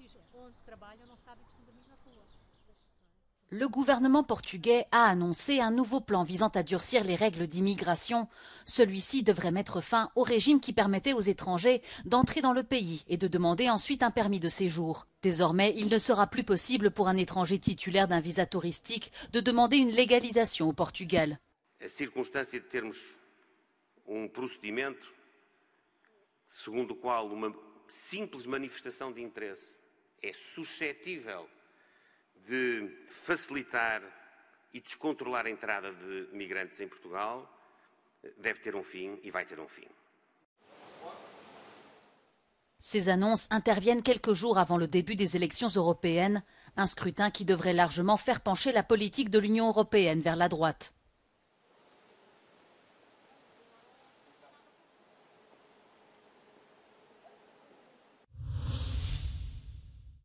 Hein. Le gouvernement portugais a annoncé un nouveau plan visant à durcir les règles d'immigration. Celui-ci devrait mettre fin au régime qui permettait aux étrangers d'entrer dans le pays et de demander ensuite un permis de séjour. Désormais, il ne sera plus possible pour un étranger titulaire d'un visa touristique de demander une légalisation au Portugal. de um est susceptible de facilitar e descontrolar a de migrantes em Portugal deve ter um fin, et va ter um fin. Ces annonces interviennent quelques jours avant le début des élections européennes, un scrutin qui devrait largement faire pencher la politique de l'Union européenne vers la droite.